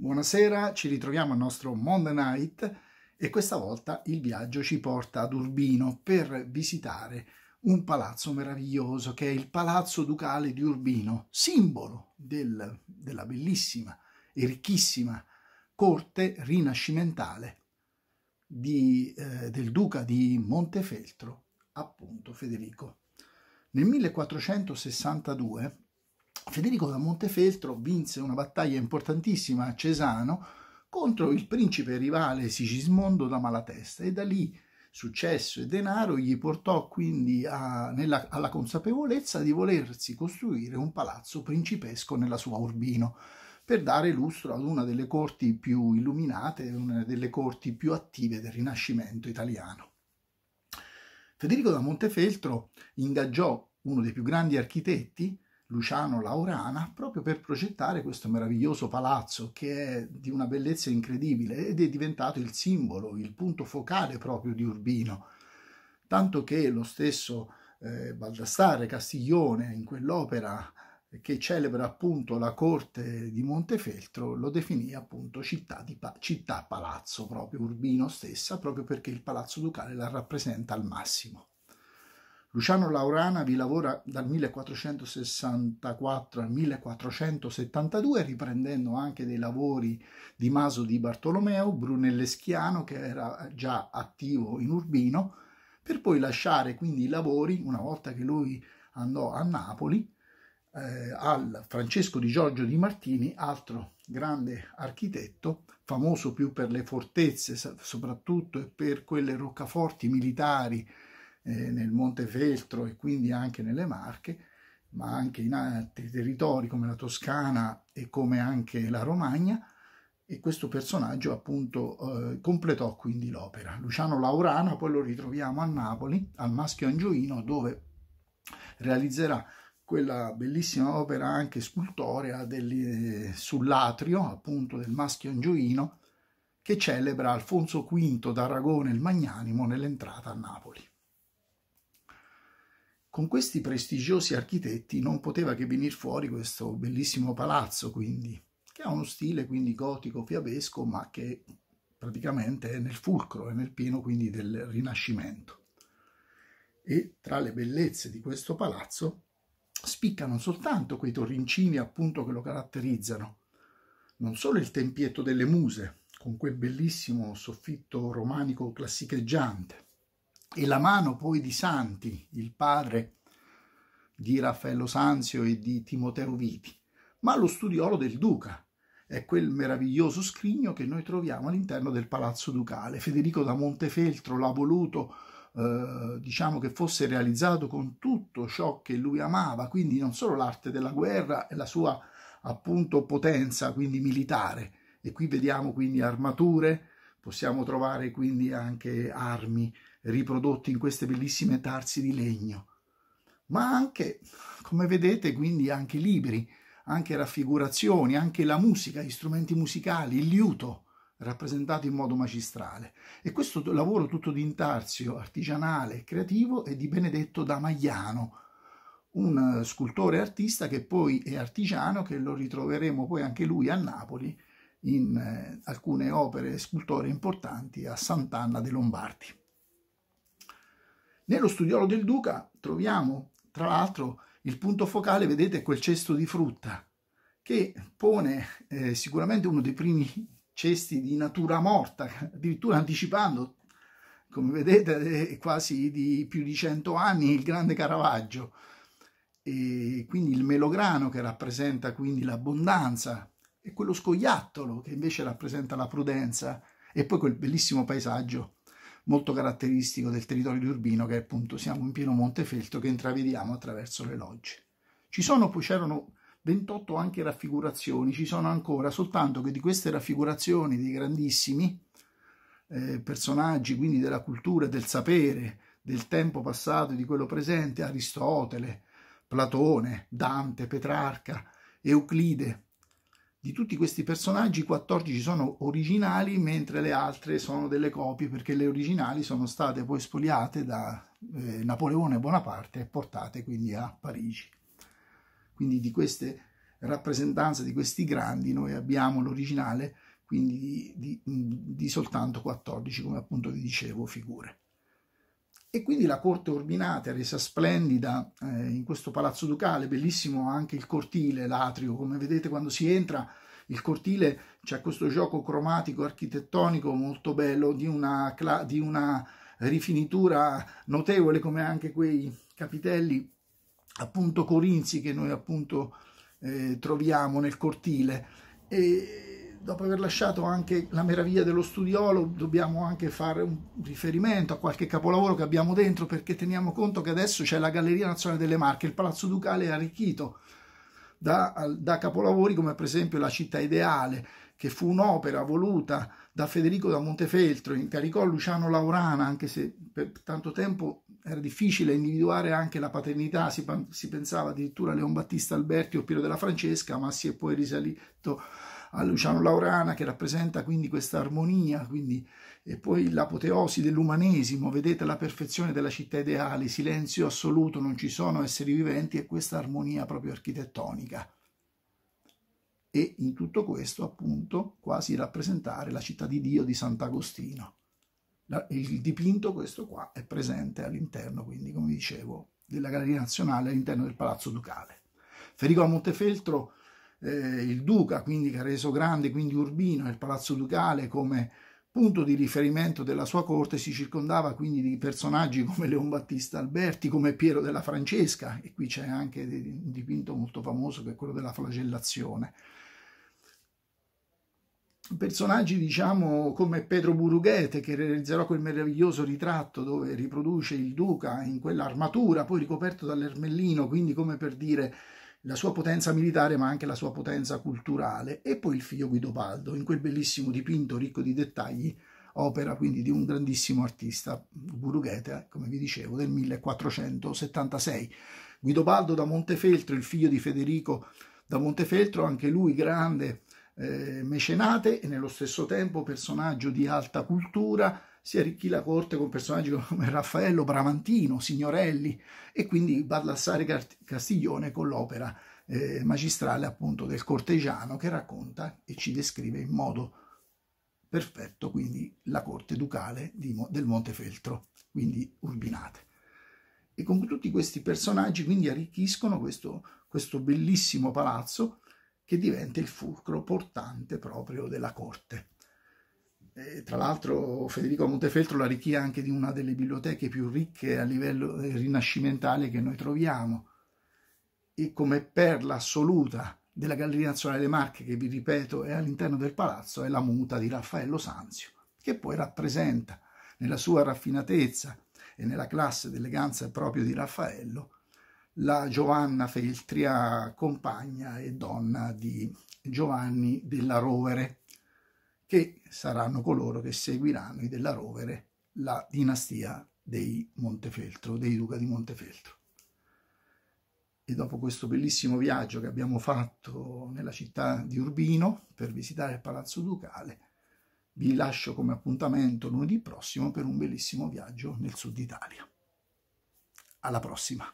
Buonasera, ci ritroviamo al nostro Monday Night e questa volta il viaggio ci porta ad Urbino per visitare un palazzo meraviglioso che è il Palazzo Ducale di Urbino, simbolo del, della bellissima e ricchissima corte rinascimentale di, eh, del duca di Montefeltro, appunto Federico. Nel 1462 Federico da Montefeltro vinse una battaglia importantissima a Cesano contro il principe rivale Sigismondo da Malatesta e da lì successo e denaro gli portò quindi a, nella, alla consapevolezza di volersi costruire un palazzo principesco nella sua Urbino per dare lustro ad una delle corti più illuminate, una delle corti più attive del Rinascimento italiano. Federico da Montefeltro ingaggiò uno dei più grandi architetti, Luciano Laurana proprio per progettare questo meraviglioso palazzo che è di una bellezza incredibile ed è diventato il simbolo, il punto focale proprio di Urbino. Tanto che lo stesso eh, Baldassare Castiglione in quell'opera eh, che celebra appunto la corte di Montefeltro lo definì appunto città, pa città palazzo proprio Urbino stessa proprio perché il palazzo ducale la rappresenta al massimo. Luciano Laurana vi lavora dal 1464 al 1472, riprendendo anche dei lavori di Maso di Bartolomeo, Brunelleschiano, che era già attivo in Urbino, per poi lasciare quindi i lavori, una volta che lui andò a Napoli, eh, al Francesco di Giorgio di Martini, altro grande architetto, famoso più per le fortezze soprattutto e per quelle roccaforti militari eh, nel Feltro e quindi anche nelle Marche, ma anche in altri territori come la Toscana e come anche la Romagna, e questo personaggio appunto eh, completò quindi l'opera. Luciano Laurana poi lo ritroviamo a Napoli, al Maschio Angioino, dove realizzerà quella bellissima opera anche scultorea del, eh, sull'atrio appunto del Maschio Angioino che celebra Alfonso V d'Aragone il Magnanimo nell'entrata a Napoli. Con questi prestigiosi architetti non poteva che venire fuori questo bellissimo palazzo, quindi, che ha uno stile quindi gotico fiabesco, ma che praticamente è nel fulcro, è nel pieno quindi del Rinascimento. E tra le bellezze di questo palazzo spiccano soltanto quei torrincini appunto che lo caratterizzano, non solo il tempietto delle muse, con quel bellissimo soffitto romanico classicheggiante, e la mano poi di Santi, il padre di Raffaello Sanzio e di Timoteo Viti, ma lo studiolo del duca. È quel meraviglioso scrigno che noi troviamo all'interno del palazzo ducale. Federico da Montefeltro l'ha voluto, eh, diciamo che fosse realizzato con tutto ciò che lui amava, quindi non solo l'arte della guerra e la sua appunto potenza, quindi militare. E qui vediamo quindi armature, possiamo trovare quindi anche armi riprodotti in queste bellissime tarsi di legno, ma anche, come vedete, quindi anche libri, anche raffigurazioni, anche la musica, gli strumenti musicali, il liuto rappresentato in modo magistrale. E questo lavoro tutto di d'intarsio, artigianale, creativo è di Benedetto Damagliano, un eh, scultore artista che poi è artigiano, che lo ritroveremo poi anche lui a Napoli in eh, alcune opere scultore importanti a Sant'Anna dei Lombardi. Nello studiolo del duca troviamo, tra l'altro, il punto focale, vedete, quel cesto di frutta, che pone eh, sicuramente uno dei primi cesti di natura morta, addirittura anticipando, come vedete, eh, quasi di più di cento anni, il grande Caravaggio. E quindi il melograno che rappresenta quindi l'abbondanza e quello scoiattolo che invece rappresenta la prudenza e poi quel bellissimo paesaggio molto caratteristico del territorio di urbino che appunto siamo in pieno Montefeltro che intravediamo attraverso le logge. Ci sono poi c'erano 28 anche raffigurazioni, ci sono ancora, soltanto che di queste raffigurazioni dei grandissimi eh, personaggi, quindi della cultura e del sapere, del tempo passato e di quello presente, Aristotele, Platone, Dante, Petrarca, Euclide, di tutti questi personaggi 14 sono originali mentre le altre sono delle copie perché le originali sono state poi spogliate da eh, Napoleone Bonaparte e portate quindi a Parigi. Quindi di queste rappresentanze di questi grandi noi abbiamo l'originale quindi di, di, di soltanto 14 come appunto vi dicevo figure. E quindi la corte ordinata, resa splendida eh, in questo palazzo ducale, bellissimo anche il cortile, l'atrio, come vedete quando si entra, il cortile c'è questo gioco cromatico, architettonico molto bello, di una, di una rifinitura notevole come anche quei capitelli appunto corinzi che noi appunto eh, troviamo nel cortile. E dopo aver lasciato anche la meraviglia dello studiolo, dobbiamo anche fare un riferimento a qualche capolavoro che abbiamo dentro, perché teniamo conto che adesso c'è la Galleria Nazionale delle Marche, il Palazzo Ducale è arricchito da, da capolavori come per esempio La città ideale, che fu un'opera voluta da Federico da Montefeltro, incaricò Luciano Laurana, anche se per tanto tempo era difficile individuare anche la paternità, si, si pensava addirittura a Leon Battista Alberti o Piero della Francesca, ma si è poi risalito a Luciano Laurana che rappresenta quindi questa armonia, quindi, e poi l'apoteosi dell'umanesimo, vedete la perfezione della città ideale, silenzio assoluto, non ci sono esseri viventi e questa armonia proprio architettonica. E in tutto questo appunto quasi rappresentare la città di Dio di Sant'Agostino. Il dipinto questo qua è presente all'interno, quindi come dicevo, della Galleria Nazionale all'interno del Palazzo Ducale. Federico a Montefeltro eh, il duca, quindi che ha reso grande, quindi urbino, il palazzo ducale come punto di riferimento della sua corte si circondava quindi di personaggi come Leon Battista Alberti, come Piero della Francesca, e qui c'è anche un dipinto molto famoso che è quello della flagellazione. Personaggi, diciamo, come Pedro Burughete, che realizzerà quel meraviglioso ritratto dove riproduce il duca in quell'armatura, poi ricoperto dall'ermellino, quindi come per dire la sua potenza militare ma anche la sua potenza culturale, e poi il figlio Guidobaldo, in quel bellissimo dipinto ricco di dettagli, opera quindi di un grandissimo artista, Gurughete, eh, come vi dicevo, del 1476. Guidobaldo da Montefeltro, il figlio di Federico da Montefeltro, anche lui grande eh, mecenate e nello stesso tempo personaggio di alta cultura, si arricchì la corte con personaggi come Raffaello Bramantino, Signorelli e quindi Baldassare Castiglione con l'opera eh, magistrale appunto del cortegiano che racconta e ci descrive in modo perfetto quindi la corte ducale di, del Montefeltro, quindi Urbinate. E con tutti questi personaggi quindi arricchiscono questo, questo bellissimo palazzo che diventa il fulcro portante proprio della corte tra l'altro Federico Montefeltro la arricchia anche di una delle biblioteche più ricche a livello eh, rinascimentale che noi troviamo e come perla assoluta della Galleria Nazionale delle Marche, che vi ripeto è all'interno del palazzo, è la muta di Raffaello Sanzio, che poi rappresenta nella sua raffinatezza e nella classe d'eleganza proprio di Raffaello la Giovanna Feltria, compagna e donna di Giovanni della Rovere che saranno coloro che seguiranno i della Rovere la dinastia dei Montefeltro, dei Duca di Montefeltro. E dopo questo bellissimo viaggio che abbiamo fatto nella città di Urbino per visitare il Palazzo Ducale, vi lascio come appuntamento lunedì prossimo per un bellissimo viaggio nel sud Italia. Alla prossima!